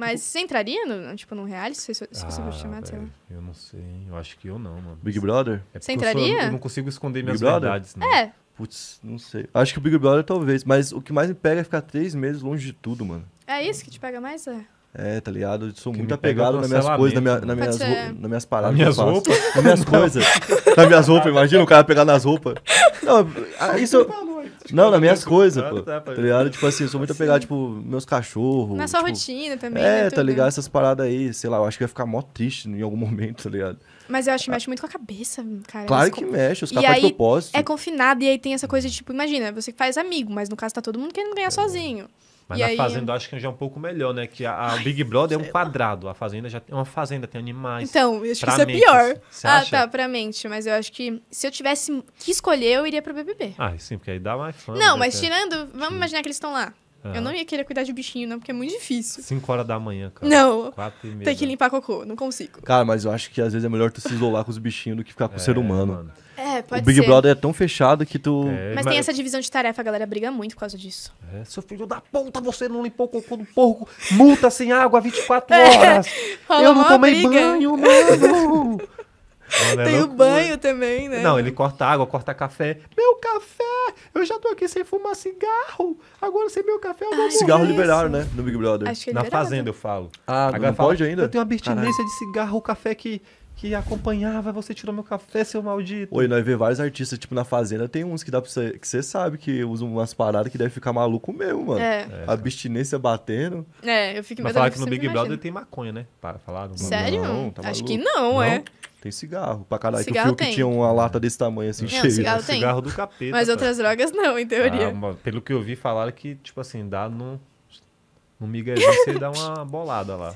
Mas você entraria no, tipo, num reality se, se você fosse chamado, sei lá? Eu não sei. Eu acho que eu não, mano. Big Brother? É você entraria? Eu, sou, eu, não consigo esconder minhas Big verdades, não. Né? É. Putz, não sei. Acho que o Big Brother talvez, mas o que mais me pega é ficar três meses longe de tudo, mano. É isso que te pega mais? É? É, tá ligado? Eu sou que muito apegado nas minhas coisas, na minha, na né? minhas, ser... nas minhas paradas. Minhas roupas? Nas minhas coisas. nas minhas roupas, imagina o cara pegar nas roupas. Não, ah, isso. Tipo, não, nas minhas coisas, pô. Tá, tá ligado? Tipo assim, eu sou muito assim. apegado, tipo, meus cachorros. Na sua tipo, rotina também. É, né, tá ligado? Essas paradas aí, sei lá, eu acho que vai ficar mó triste em algum momento, tá ligado? Mas eu acho que mexe muito com a cabeça, cara. Claro que com... mexe, os caras fazem propósito. É confinado, e aí tem essa coisa de, tipo, imagina, você faz amigo, mas no caso tá todo mundo querendo ganhar é. sozinho. Mas e na aí... Fazenda eu acho que já é um pouco melhor, né? Que a, a Big Brother é um quadrado. A Fazenda já é uma fazenda, tem animais. Então, eu acho que isso mente, é pior. ah, acha? tá, pra mente. Mas eu acho que se eu tivesse que escolher, eu iria pro BBB. Ah, sim, porque aí dá mais fã. Não, né, mas tirando... Vamos sim. imaginar que eles estão lá. Ah. Eu não ia querer cuidar de bichinho, não, porque é muito difícil. 5 horas da manhã, cara. Não. Quatro e meia. Tem que limpar cocô, não consigo. Cara, mas eu acho que às vezes é melhor tu se isolar com os bichinhos do que ficar com é, o ser humano. Mano. É, pode o Big ser. Brother é tão fechado que tu. É, mas, mas, tem essa divisão de tarefa, a galera briga muito por causa disso. É, seu filho da puta, você não limpou o cocô do porco. Multa sem água 24 é, horas. É, eu não tomei briga. banho, mano. Olha, tem é o banho também, né? Não, ele corta água, corta café. Meu café! Eu já tô aqui sem fumar cigarro. Agora sem meu café eu vou ah, morrer. Cigarro liberaram, né? No Big Brother. Acho que é Na liberado. fazenda eu falo. Ah, Agora não fala, pode ainda? Eu tenho uma abstinência Caralho. de cigarro, o café que que acompanhava, você tirou meu café, seu maldito. Oi, nós vê vários artistas, tipo, na fazenda tem uns que dá pra você. que você sabe que usa umas paradas que deve ficar maluco mesmo, mano. É. é. A abstinência batendo. É, eu fico Mas falar que no Big Brother tem maconha, né? Para falar Sério? Não, tá Acho que não, não, é. Tem cigarro pra caralho. Cigarro que o Fio tinha uma lata desse tamanho assim, não, cheia. Cigarro, tem. cigarro do capeta. Mas tá? outras drogas não, em teoria. Ah, pelo que eu vi, falaram que, tipo assim, dá num. Num miguezinho você dá uma bolada lá.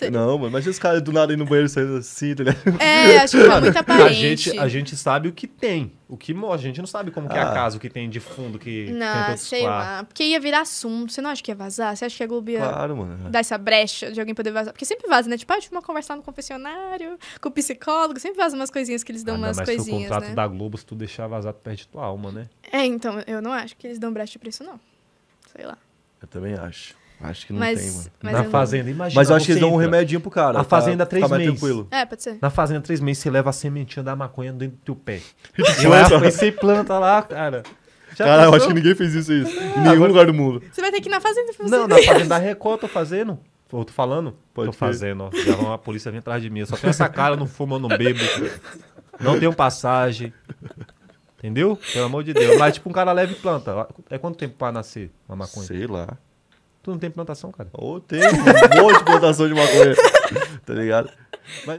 É, não, não, mano, imagina os caras do nada indo no banheiro saindo assim, tá ligado? É, acho que é muito aparente. A gente, a gente sabe o que tem, o que a gente não sabe como ah. que é a ah. casa, o que tem de fundo, que Não, sei lá, porque ia virar assunto, você não acha que ia vazar? Você acha que a Globo ia claro, mano. É. dar essa brecha de alguém poder vazar? Porque sempre vaza, né? Tipo, a ah, gente tipo, uma conversar no confessionário, com o psicólogo, sempre vaza umas coisinhas que eles dão ah, umas não, mas coisinhas, o contrato né? da Globo, se tu deixar tu perde tua alma, né? É, então, eu não acho que eles dão brecha pra isso, não. Sei lá. Eu também acho. Acho que não mas, tem, mano. Mas Na fazenda, imagina. Mas eu acho que eles dão um remedinho pro cara. Na tá? fazenda, três meses. tranquilo. É, pode ser. Na fazenda, três meses, você leva a sementinha da maconha dentro do teu pé. e lá, você planta lá, cara. Já cara, eu acho que ninguém fez isso, isso. Ah, em nenhum agora... lugar do mundo. Você vai ter que ir na fazenda fazer Não, na fazenda da Record, tô fazendo. Eu tô falando? Pode tô ter. fazendo, ó. Já vão, a polícia vem atrás de mim. Eu só tenho essa cara, não fumo, não bebo. Não tenho passagem. Entendeu? Pelo amor de Deus. Mas, tipo, um cara leve planta. É quanto tempo pra nascer uma maconha? Sei lá. Tu não tem plantação, cara? Ou tem um monte de plantação de maconha, tá ligado? Mas...